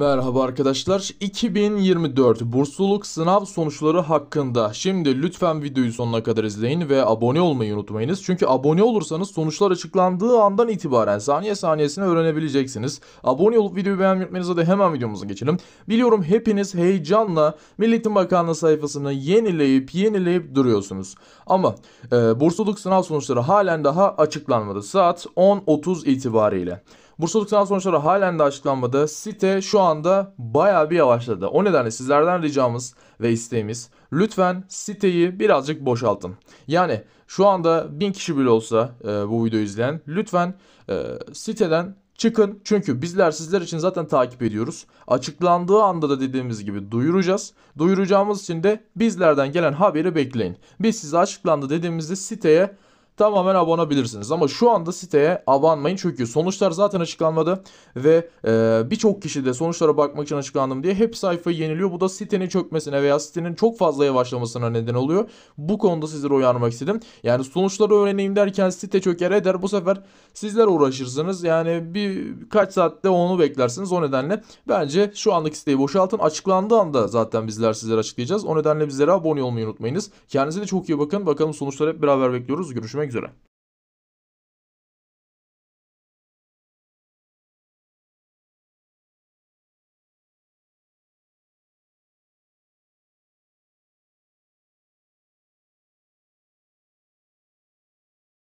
Merhaba arkadaşlar. 2024 bursluluk sınav sonuçları hakkında. Şimdi lütfen videoyu sonuna kadar izleyin ve abone olmayı unutmayınız. Çünkü abone olursanız sonuçlar açıklandığı andan itibaren saniye saniyesine öğrenebileceksiniz. Abone olup videoyu beğenmeyi unutmayınız. Hadi hemen videomuza geçelim. Biliyorum hepiniz heyecanla Milli Eğitim Bakanlığı sayfasını yenileyip yenileyip duruyorsunuz. Ama e, bursluluk sınav sonuçları halen daha açıklanmadı. Saat 10.30 itibariyle. Bursalık sınav sonuçları halen de açıklanmadı. Site şu anda baya bir yavaşladı. O nedenle sizlerden ricamız ve isteğimiz lütfen siteyi birazcık boşaltın. Yani şu anda 1000 kişi bile olsa e, bu videoyu izleyen lütfen e, siteden çıkın. Çünkü bizler sizler için zaten takip ediyoruz. Açıklandığı anda da dediğimiz gibi duyuracağız. Duyuracağımız için de bizlerden gelen haberi bekleyin. Biz size açıklandı dediğimizde siteye tamamen abone olabilirsiniz. Ama şu anda siteye abanmayın çünkü sonuçlar zaten açıklanmadı ve e, birçok kişi de sonuçlara bakmak için açıklandım diye hep sayfa yeniliyor. Bu da sitenin çökmesine veya sitenin çok fazla yavaşlamasına neden oluyor. Bu konuda sizleri uyarmak istedim. Yani sonuçları öğreneyim derken site çöker eder. Bu sefer sizler uğraşırsınız. Yani bir kaç saatte onu beklersiniz. O nedenle bence şu andaki siteyi boşaltın. Açıklandığı anda zaten bizler sizlere açıklayacağız. O nedenle bizlere abone olmayı unutmayınız. Kendinize de çok iyi bakın. Bakalım sonuçları hep beraber bekliyoruz. Görüşmek üzere.